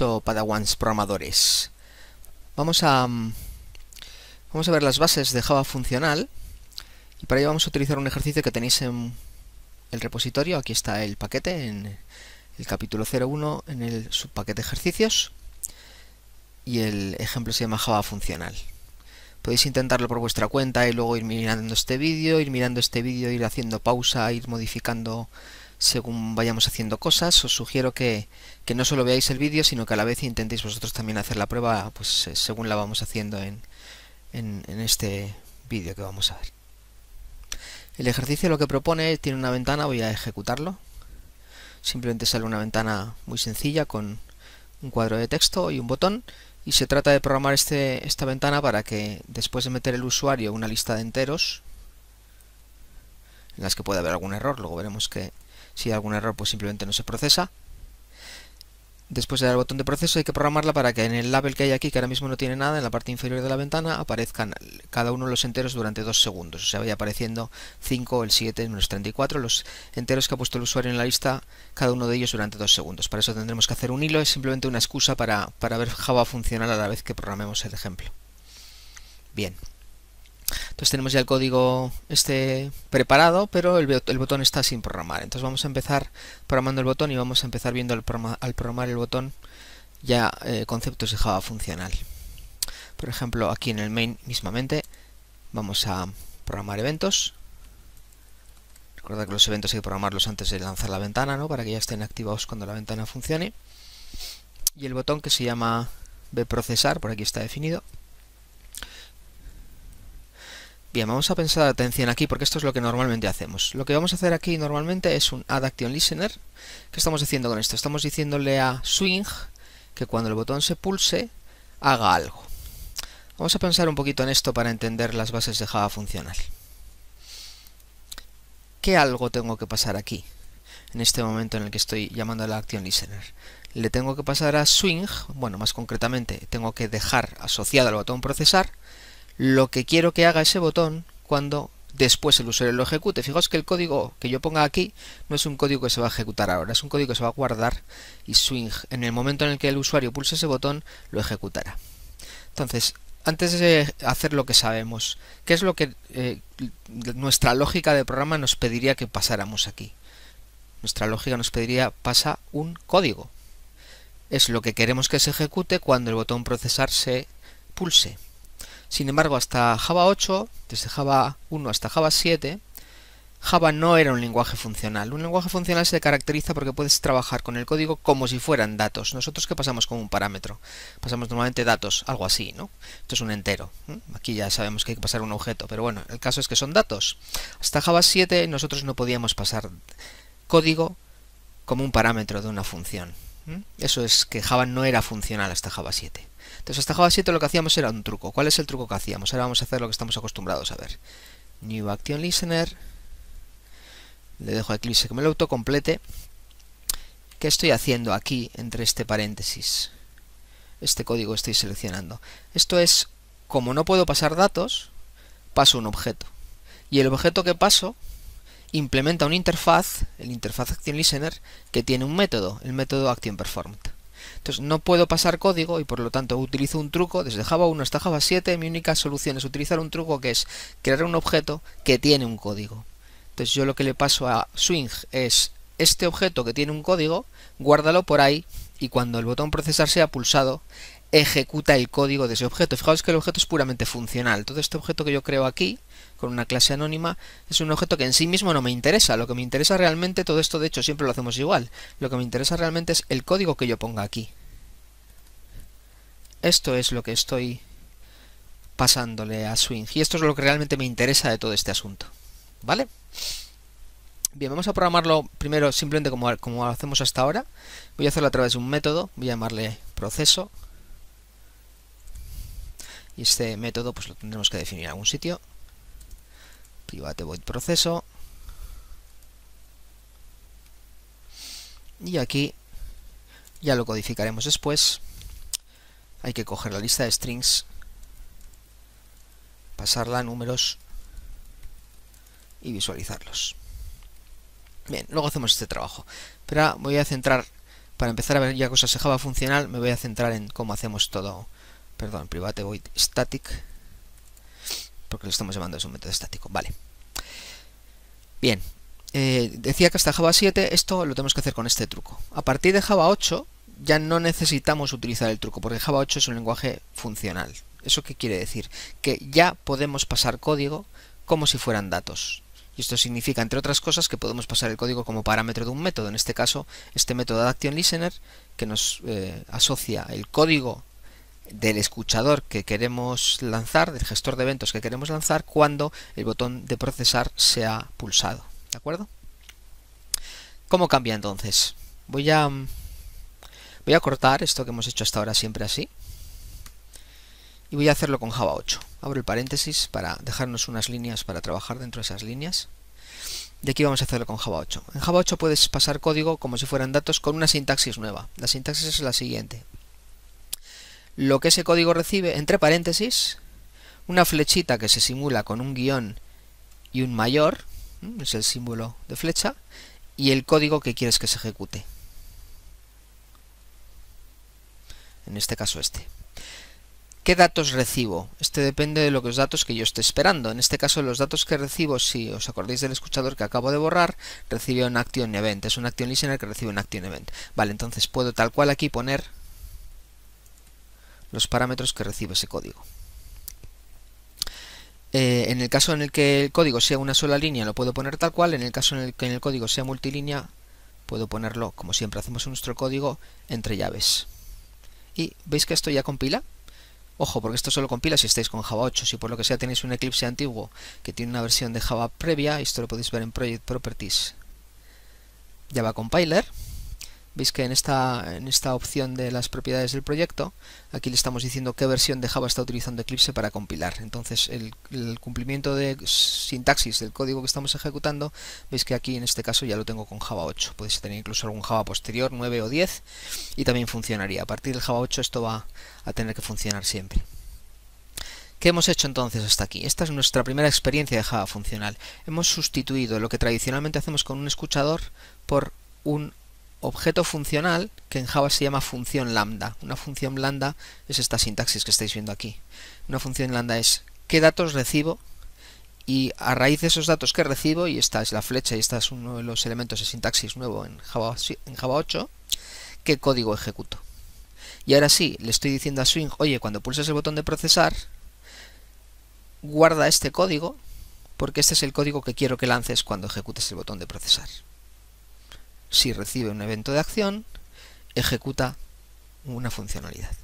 o padawans programadores. Vamos a, mm, vamos a ver las bases de Java funcional y para ello vamos a utilizar un ejercicio que tenéis en el repositorio. Aquí está el paquete en el capítulo 01 en el subpaquete ejercicios y el ejemplo se llama Java funcional. Podéis intentarlo por vuestra cuenta y luego ir mirando este vídeo, ir mirando este vídeo, ir haciendo pausa, ir modificando según vayamos haciendo cosas. Os sugiero que, que no solo veáis el vídeo, sino que a la vez intentéis vosotros también hacer la prueba pues, eh, según la vamos haciendo en, en, en este vídeo que vamos a ver. El ejercicio lo que propone tiene una ventana, voy a ejecutarlo. Simplemente sale una ventana muy sencilla con un cuadro de texto y un botón y se trata de programar este, esta ventana para que después de meter el usuario una lista de enteros en las que puede haber algún error, luego veremos que si hay algún error, pues simplemente no se procesa. Después de dar el botón de proceso hay que programarla para que en el label que hay aquí, que ahora mismo no tiene nada, en la parte inferior de la ventana aparezcan cada uno de los enteros durante dos segundos. O sea, vaya apareciendo 5, el 7, el y 34, los enteros que ha puesto el usuario en la lista, cada uno de ellos durante dos segundos. Para eso tendremos que hacer un hilo, es simplemente una excusa para, para ver Java funcionar a la vez que programemos el ejemplo. Bien. Entonces tenemos ya el código este preparado, pero el, botón está sin programar. Entonces vamos a empezar programando el botón y vamos a empezar viendo al programar el botón ya eh, conceptos de Java funcional. Por ejemplo, aquí en el main mismamente vamos a programar eventos. Recuerda que los eventos hay que programarlos antes de lanzar la ventana, ¿no? Para que ya estén activados cuando la ventana funcione. Y el botón que se llama procesar por aquí está definido, Bien, vamos a pensar atención aquí porque esto es lo que normalmente hacemos. Lo que vamos a hacer aquí normalmente es un Add Action Listener. ¿Qué estamos haciendo con esto? Estamos diciéndole a Swing que cuando el botón se pulse haga algo. Vamos a pensar un poquito en esto para entender las bases de Java funcional. ¿Qué algo tengo que pasar aquí? En este momento en el que estoy llamando a la Action Listener. Le tengo que pasar a Swing, bueno, más concretamente, tengo que dejar asociado al botón procesar lo que quiero que haga ese botón cuando después el usuario lo ejecute. Fijaos que el código que yo ponga aquí no es un código que se va a ejecutar ahora, es un código que se va a guardar y swing. En el momento en el que el usuario pulse ese botón, lo ejecutará. Entonces, antes de hacer lo que sabemos, ¿qué es lo que eh, nuestra lógica de programa nos pediría que pasáramos aquí? Nuestra lógica nos pediría pasa un código. Es lo que queremos que se ejecute cuando el botón procesar se pulse. Sin embargo, hasta Java 8, desde Java 1 hasta Java 7, Java no era un lenguaje funcional. Un lenguaje funcional se caracteriza porque puedes trabajar con el código como si fueran datos. Nosotros que pasamos como un parámetro, pasamos normalmente datos, algo así, ¿no? Esto es un entero. ¿eh? Aquí ya sabemos que hay que pasar un objeto, pero bueno, el caso es que son datos. Hasta Java 7 nosotros no podíamos pasar código como un parámetro de una función. ¿eh? Eso es que Java no era funcional hasta Java 7. Entonces hasta Java 7 lo que hacíamos era un truco. ¿Cuál es el truco que hacíamos? Ahora vamos a hacer lo que estamos acostumbrados a ver. New Action Listener. Le dejo a Eclipse que me lo autocomplete. ¿Qué estoy haciendo aquí entre este paréntesis? Este código estoy seleccionando. Esto es, como no puedo pasar datos, paso un objeto. Y el objeto que paso implementa una interfaz, el interfaz Action Listener, que tiene un método, el método Action Performed. Entonces no puedo pasar código y por lo tanto utilizo un truco desde Java 1 hasta Java 7. Mi única solución es utilizar un truco que es crear un objeto que tiene un código. Entonces yo lo que le paso a swing es este objeto que tiene un código, guárdalo por ahí y cuando el botón procesar sea pulsado, ejecuta el código de ese objeto. Fijaos que el objeto es puramente funcional. Todo este objeto que yo creo aquí, con una clase anónima, es un objeto que en sí mismo no me interesa. Lo que me interesa realmente, todo esto de hecho siempre lo hacemos igual, lo que me interesa realmente es el código que yo ponga aquí. Esto es lo que estoy pasándole a Swing. Y esto es lo que realmente me interesa de todo este asunto. ¿Vale? Bien, vamos a programarlo primero simplemente como, como hacemos hasta ahora. Voy a hacerlo a través de un método, voy a llamarle proceso y este método pues lo tendremos que definir en algún sitio. Private void proceso. Y aquí ya lo codificaremos después. Hay que coger la lista de strings, pasarla a números y visualizarlos. Bien, luego hacemos este trabajo. Pero voy a centrar, para empezar a ver ya cosas de Java funcional, me voy a centrar en cómo hacemos todo, perdón, private void static, porque lo estamos llamando es un método estático, vale. Bien, eh, decía que hasta Java 7 esto lo tenemos que hacer con este truco. A partir de Java 8 ya no necesitamos utilizar el truco, porque Java 8 es un lenguaje funcional. ¿Eso qué quiere decir? Que ya podemos pasar código como si fueran datos. Y esto significa, entre otras cosas, que podemos pasar el código como parámetro de un método. En este caso, este método de Action que nos eh, asocia el código del escuchador que queremos lanzar, del gestor de eventos que queremos lanzar, cuando el botón de procesar se ha pulsado. ¿De acuerdo? ¿Cómo cambia entonces? Voy a, mm, voy a cortar esto que hemos hecho hasta ahora siempre así. Y voy a hacerlo con Java 8. Abro el paréntesis para dejarnos unas líneas para trabajar dentro de esas líneas. Y aquí vamos a hacerlo con Java 8. En Java 8 puedes pasar código como si fueran datos con una sintaxis nueva. La sintaxis es la siguiente lo que ese código recibe, entre paréntesis, una flechita que se simula con un guión y un mayor, es el símbolo de flecha, y el código que quieres que se ejecute. En este caso este. ¿Qué datos recibo? Este depende de los datos que yo esté esperando. En este caso, los datos que recibo, si os acordáis del escuchador que acabo de borrar, recibe un action event. Es un action listener que recibe un action event. Vale, entonces puedo tal cual aquí poner los parámetros que recibe ese código. Eh, en el caso en el que el código sea una sola línea lo puedo poner tal cual, en el caso en el que el código sea multilínea puedo ponerlo, como siempre hacemos en nuestro código, entre llaves. Y veis que esto ya compila. Ojo, porque esto solo compila si estáis con Java 8. Si por lo que sea tenéis un Eclipse antiguo que tiene una versión de Java previa, esto lo podéis ver en Project Properties, Java Compiler, Veis que en esta, en esta opción de las propiedades del proyecto, aquí le estamos diciendo qué versión de Java está utilizando Eclipse para compilar. Entonces el, el cumplimiento de sintaxis del código que estamos ejecutando, veis que aquí en este caso ya lo tengo con Java 8. Podéis tener incluso algún Java posterior, 9 o 10, y también funcionaría. A partir del Java 8 esto va a tener que funcionar siempre. ¿Qué hemos hecho entonces hasta aquí? Esta es nuestra primera experiencia de Java funcional. Hemos sustituido lo que tradicionalmente hacemos con un escuchador por un objeto funcional, que en Java se llama función lambda. Una función lambda es esta sintaxis que estáis viendo aquí. Una función lambda es qué datos recibo y a raíz de esos datos que recibo, y esta es la flecha y este es uno de los elementos de sintaxis nuevo en Java, en Java 8, qué código ejecuto. Y ahora sí, le estoy diciendo a Swing, oye, cuando pulses el botón de procesar, guarda este código, porque este es el código que quiero que lances cuando ejecutes el botón de procesar si recibe un evento de acción, ejecuta una funcionalidad.